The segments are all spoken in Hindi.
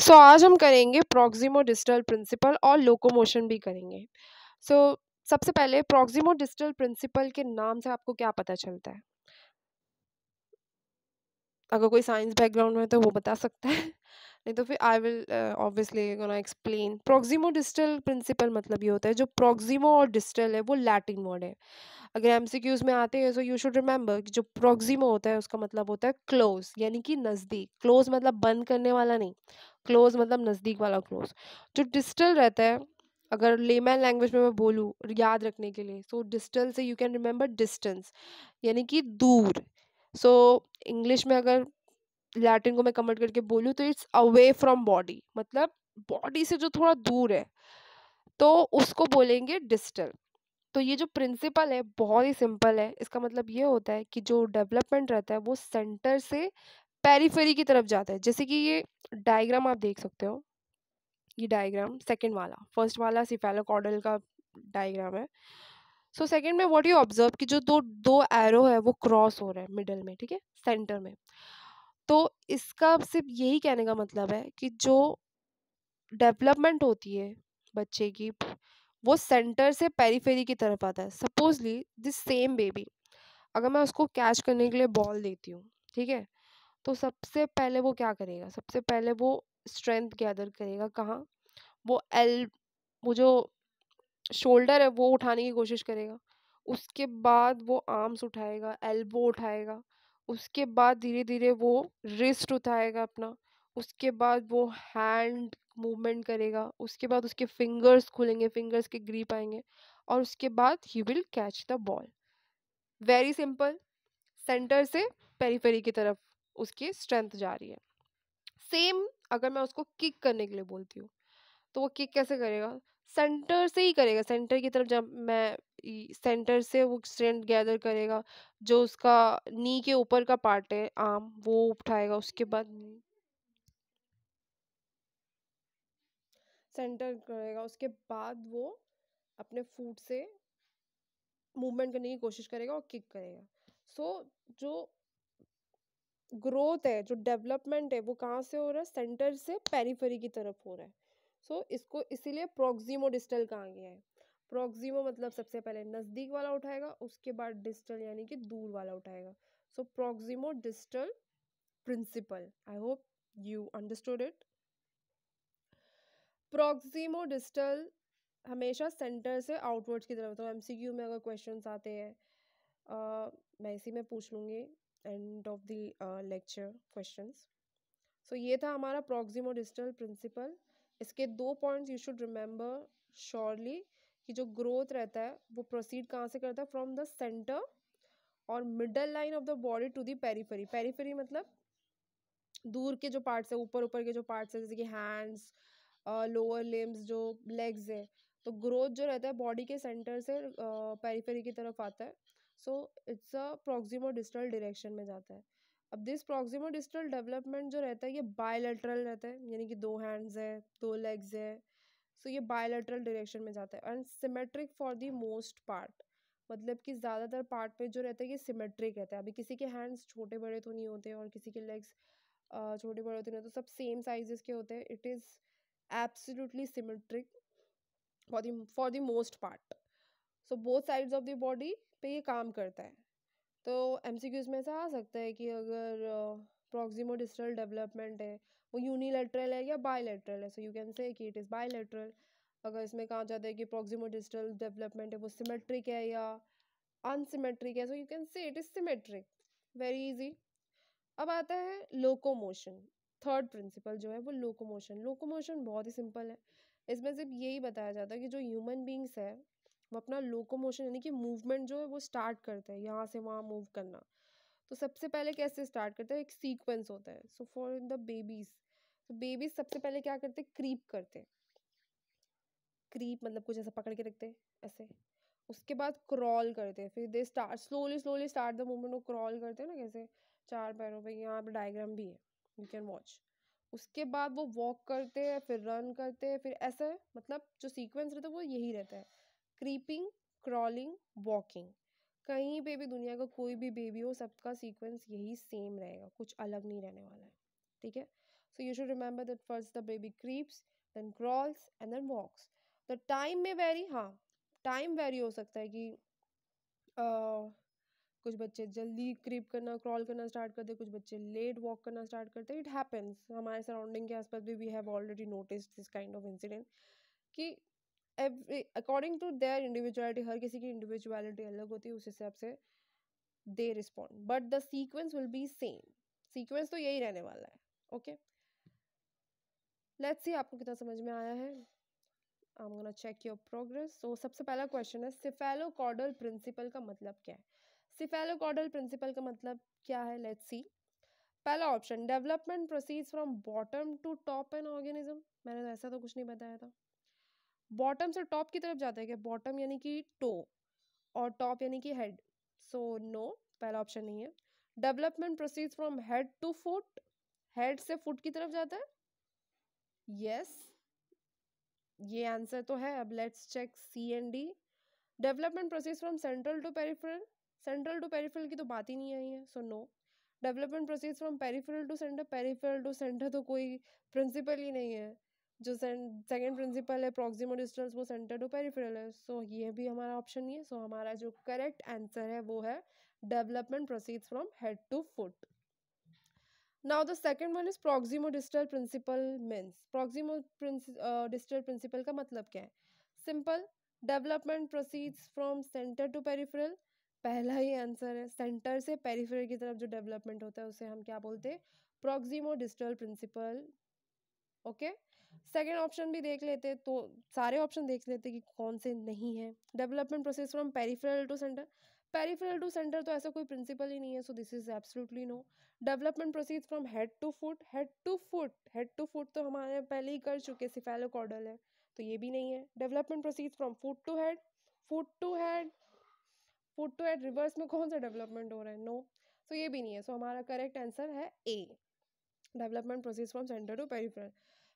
सो so, आज हम करेंगे प्रोक्सिमो डिजिटल प्रिंसिपल और लोकोमोशन भी करेंगे सो so, सबसे पहले प्रोक्सिमो डिजिटल प्रिंसिपल के नाम से आपको क्या पता चलता है अगर कोई साइंस बैकग्राउंड में तो वो बता सकता है नहीं तो फिर I will obviously gonna explain proximo distal principle मतलब ये होता है जो प्रोक्सीमो और डिस्टल है वो लैटिन वर्ड है अगर एम में आते हैं सो यू शुड रिमेंबर कि जो प्रोक्सीमो होता है उसका मतलब होता है क्लोज यानी कि नज़दीक क्लोज मतलब बंद करने वाला नहीं क्लोज मतलब नज़दीक वाला क्लोज जो डिस्टल रहता है अगर लेमैन लैंग्वेज में मैं बोलूँ याद रखने के लिए सो डिस्टल से यू कैन रिमेंबर डिस्टेंस यानी कि दूर सो so, इंग्लिश में अगर लैटिन को मैं कमेंट करके बोलूँ तो इट्स अवे फ्रॉम बॉडी मतलब बॉडी से जो थोड़ा दूर है तो उसको बोलेंगे डिस्टल तो ये जो प्रिंसिपल है बहुत ही सिंपल है इसका मतलब ये होता है कि जो डेवलपमेंट रहता है वो सेंटर से पेरीफेरी की तरफ जाता है जैसे कि ये डायग्राम आप देख सकते हो ये डायग्राम सेकंड वाला फर्स्ट वाला सिफेलोकॉडल का डायग्राम है सो so सेकंड में व्हाट यू ऑब्जर्व कि जो दो दो एरो है वो क्रॉस हो रहा है मिडल में ठीक है सेंटर में तो इसका सिर्फ यही कहने का मतलब है कि जो डेवलपमेंट होती है बच्चे की वो सेंटर से पेरीफेरी की तरफ आता है सपोजली दिस सेम बेबी अगर मैं उसको कैच करने के लिए बॉल देती हूँ ठीक है तो सबसे पहले वो क्या करेगा सबसे पहले वो स्ट्रेंथ गैदर करेगा कहाँ वो एल वो जो शोल्डर है वो उठाने की कोशिश करेगा उसके बाद वो आर्म्स उठाएगा एल्बो उठाएगा उसके बाद धीरे धीरे वो रिस्ट उठाएगा अपना उसके बाद वो हैंड मूवमेंट करेगा उसके बाद उसके फिंगर्स खुलेंगे फिंगर्स के ग्रीप आएंगे और उसके बाद ही will catch the ball very simple centre से पेरीफेरी की तरफ उसकी स्ट्रेंथ जा रही है सेम अगर मैं उसको किक करने के लिए बोलती हूँ तो वो किक कैसे करेगा सेंटर से ही करेगा सेंटर की तरफ जब मैं सेंटर से वो स्ट्रेंथ गैदर करेगा जो उसका नी के ऊपर का पार्ट है आम वो उठाएगा उसके बाद सेंटर करेगा उसके बाद वो अपने फूट से मूवमेंट करने की कोशिश करेगा और किक करेगा सो so, जो ग्रोथ है जो डेवलपमेंट है वो कहाँ से हो रहा है सेंटर से पेरीफेरी की तरफ हो रहा है सो so, इसको इसीलिए प्रोक्सीमो डिस्टल कहा गया है प्रोक्सीमो मतलब सबसे पहले नज़दीक वाला उठाएगा उसके बाद डिस्टल यानी कि दूर वाला उठाएगा so proximo distal principle I hope you understood it proximo distal हमेशा सेंटर से आउटवर्ड्स की तरफ होता है एमसीक्यू तो में अगर क्वेश्चन आते हैं मैं इसी में पूछ लूँगी end of the lecture question so ये था हमारा प्रोक्सीमो डिस्टल प्रिंसिपल इसके दो points you should remember surely कि जो ग्रोथ रहता है वो प्रोसीड कहाँ से करता है फ्रॉम द सेंटर और middle line of the body to the periphery periphery मतलब दूर के जो पार्ट्स है ऊपर ऊपर के जो पार्ट्स है जैसे कि हैंड्स लोअर लिम्स जो लेग्स है तो ग्रोथ जो रहता है बॉडी के सेंटर से पेरीफेरी uh, की तरफ आता है so it's a proximo distal direction में जाता है अब दिस प्रोक्सिमो डिस्टल डेवलपमेंट जो रहता है ये बायलेटरल रहता है यानी कि दो हैंड्स है दो लेग्स है सो ये बायलेटरल डायरेक्शन में जाता है and symmetric for the most part मतलब कि ज़्यादातर पार्ट पे जो रहता है ये सिमेट्रिक रहता है अभी किसी के हैंड्स छोटे बड़े तो नहीं होते और किसी के लेग्स छोटे बड़े होते नहीं तो सब सेम साइज़ के होते हैं it is absolutely symmetric for the for the most part so both sides of the body पे ये काम करता है तो एम में ऐसा आ सकता है कि अगर प्रॉक्सिमो डिस्टल डेवलपमेंट है वो यूनिलेटरल है या बायलेटरल है सो यू कैन से कि इट इज़ बायलेटरल अगर इसमें कहा जाता है कि प्रॉक्सिमो डिस्टल डेवलपमेंट है वो सिमेट्रिक है या अनसिमेट्रिक है so you can say it is symmetric very easy अब आता है लोकोमोशन थर्ड प्रिंसिपल जो है वो लोकोमोशन लोकोमोशन बहुत ही सिंपल है इसमें सिर्फ यही बताया जाता है कि जो ह्यूमन बींग्स है वो अपना लोकोमोशन यानी कि मूवमेंट जो है वो स्टार्ट करता है यहाँ से वहाँ मूव करना तो सबसे पहले कैसे स्टार्ट करता है एक सीक्वेंस होता है सो फॉर द बेबीज़ तो बेबीज़ सबसे पहले क्या करते हैं क्रीप करते हैं क्रीप मतलब कुछ ऐसा पकड़ के रखते हैं ऐसे उसके बाद क्रॉल करते हैं फिर they start slowly slowly start the movement वो क्रॉल करते हैं ना कैसे चार पैरों पे यहाँ पर डायग्राम भी है यू कैन वॉच उसके बाद वो वॉक करते हैं फिर रन करते हैं फिर ऐसा है मतलब जो सीक्वेंस रहता है वो यही रहता है क्रीपिंग क्रॉलिंग वॉकिंग कहीं पे भी दुनिया का कोई भी बेबी हो सबका सीक्वेंस यही सेम रहेगा कुछ अलग नहीं रहने वाला है ठीक है so you should remember that first the baby creeps then crawls and then walks the time में वेरी हाँ टाइम वेरी हो सकता है कि आ, कुछ बच्चे जल्दी क्रीप करना क्रॉल करना स्टार्ट करते कुछ बच्चे लेट वॉक करना स्टार्ट करते इट हैपन्स हमारे सराउंडिंग के आसपास भी we have already notice this kind of incident कि every according to their individuality हर किसी की इंडिविजुअलिटी अलग होती है उस हिसाब से they respond but the sequence will be same sequence तो यही रहने वाला है ओके लेट्स सी आपको कितना समझ में आया है I am gonna check your progress so सबसे पहला क्वेश्चन है सिफेलोकॉडल प्रिंसिपल का मतलब क्या है सिफेलोकॉडल प्रिंसिपल का मतलब क्या है लेट्स सी पहला option development proceeds from bottom to top an organism मैंने तो ऐसा तो कुछ नहीं बताया था बॉटम से टॉप की तरफ जाते हैं क्या बॉटम यानी कि टो और टॉप यानी कि हेड सो नो पहला ऑप्शन नहीं है development proceed from head to foot head से फुट की तरफ जाता है यस yes. ये आंसर तो है अब let's check C and D development proceed from central to peripheral central to peripheral की तो बात ही नहीं आई है so no development proceed from peripheral to center peripheral to center तो कोई प्रिंसिपल ही नहीं है जो सेकेंड प्रिंसिपल है प्रॉक्सिमो डिस्टेंस वो सेंटर टू पेरिफेरल है सो so, ये भी हमारा ऑप्शन नहीं है सो so, हमारा जो करेक्ट आंसर है वो है development proceeds from head to foot now the second one is proximo distal principle means proximo distal principle का मतलब क्या है simple development proceeds from center to peripheral पहला ही आंसर है सेंटर से पेरिफेरल की तरफ जो डेवलपमेंट होता है उसे हम क्या बोलते हैं proximo distal principle okay second option भी देख लेते तो सारे ऑप्शन देख लेते कि कौन से नहीं है development process from peripheral to center peripheral to center तो ऐसा कोई प्रिंसिपल ही नहीं है so this is absolutely no development process from head to foot head to foot head to foot तो हमारे पहले ही कर चुके सिफेलो कॉर्डल है तो ये भी नहीं है development proceed from foot to head foot to head foot to head reverse में कौन सा डेवलपमेंट हो रहा है नो सो so ये भी नहीं है सो so हमारा करेक्ट आंसर है A development process from center to peripheral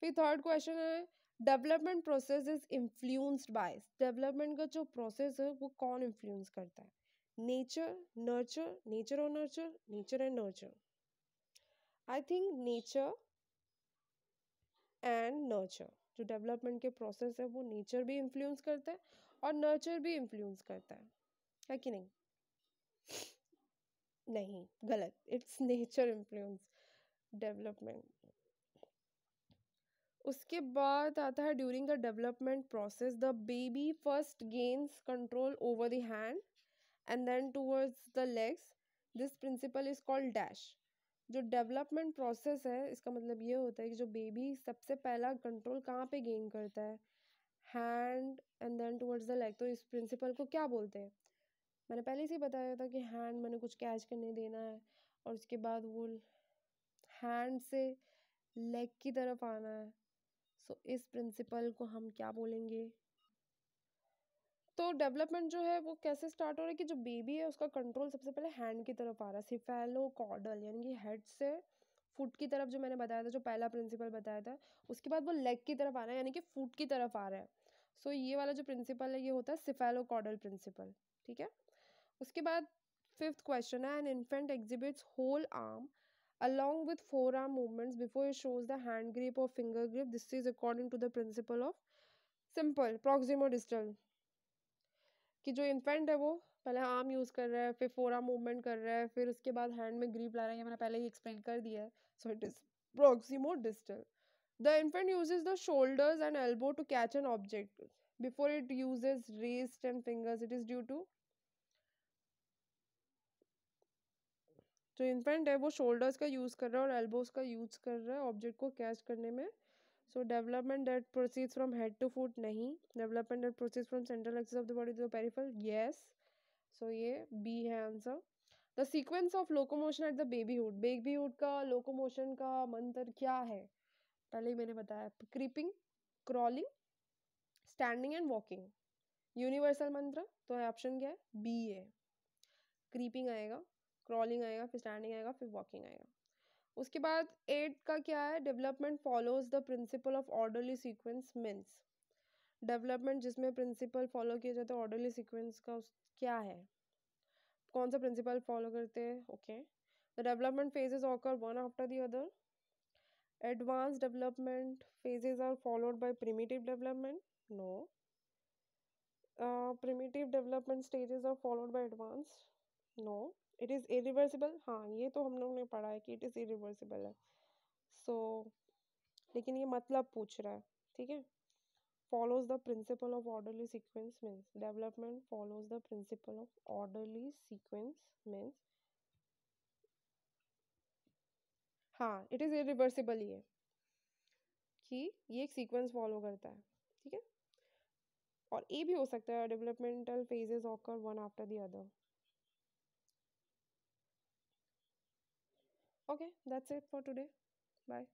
फिर थर्ड क्वेश्चन है development process is influenced by development का जो प्रोसेस है वो कौन इन्फ्लुएंस करता है नेचर नर्चर नेचर और nurture nature and nurture I think nature and nurture जो डेवलपमेंट के प्रोसेस है वो नेचर भी इन्फ्लुएंस करता है और नर्चर भी इन्फ्लुएंस करता है है कि नहीं नहीं गलत इट्स नेचर इन्फ्लुएंस डेवलपमेंट उसके बाद आता है during the development process the baby first gains control over the hand and then towards the legs this principle is called dash जो डेवलपमेंट प्रोसेस है इसका मतलब ये होता है कि जो बेबी सबसे पहला कंट्रोल कहाँ पे गेन करता है hand and then towards the leg तो इस प्रिंसिपल को क्या बोलते हैं मैंने पहले से ही बताया था कि हैंड मैंने कुछ कैच करने देना है और उसके बाद वो हैंड से लेग की तरफ आना है सो so, इस प्रिंसिपल को हम क्या बोलेंगे तो डेवलपमेंट जो है वो कैसे स्टार्ट हो रहा है कि जो बेबी है उसका कंट्रोल सबसे पहले हैंड की तरफ आ रहा है सिफेलो कॉडल यानी कि हेड से फुट की तरफ जो मैंने बताया था जो पहला प्रिंसिपल बताया था उसके बाद वो लेग की तरफ आ रहा है यानी कि फुट की तरफ आ रहा है सो so, ये वाला जो प्रिंसिपल है ये होता है सिफेलो कॉडल प्रिंसिपल ठीक है उसके बाद फिफ्थ क्वेश्चन है an infant exhibits whole arm along with forearm movements before it shows the hand grip or finger grip. This is according to the principle of simple proximo distal कि जो इन्फेंट है वो पहले आर्म यूज़ कर रहा है फिर फोरा मूवमेंट कर रहा है फिर उसके बाद हैंड में ग्रीप ला रहा है ये मैंने पहले ही एक्सप्लेन कर दिया है so it is proximo distal the infant uses the shoulders and elbow to catch an object before it uses wrist and fingers it is due to जो तो इन्फेंट है वो शोल्डर्स का यूज़ कर रहा है और एल्बोज का यूज़ कर रहा है ऑब्जेक्ट को कैच करने में so development that proceeds from head to foot नहीं development that proceeds from central axis of the body to the peripheral yes so ये बी है answer the sequence of locomotion at the babyhood babyhood का लोकोमोशन का मंत्र क्या है पहले ही मैंने बताया creeping crawling standing and walking universal मंत्र तो ऑप्शन क्या है बी है क्रीपिंग आएगा क्रॉलिंग आएगा फिर स्टैंडिंग आएगा फिर वॉकिंग आएगा उसके बाद एट का क्या है development follows the principle of orderly sequence means development जिसमें प्रिंसिपल फॉलो किया जाता है ऑर्डरली सीक्वेंस का उस क्या है कौन सा प्रिंसिपल फॉलो करते हैं okay the development phases occur one after the other advance development phases are followed by primitive development no uh, development development are followed followed by no it is irreversible हाँ ये तो हम लोग ने पढ़ा है कि इट इज़ इरिवर्सिबल है सो so, लेकिन ये मतलब पूछ रहा है ठीक है follows the principle of orderly sequence means development follows the principle of orderly sequence means हाँ इट इज़ इरिवर्सिबल ये कि ये एक सीक्वेंस फॉलो करता है ठीक है और ये भी हो सकता है developmental phases occur one after the other Okay, that's it for today. Bye.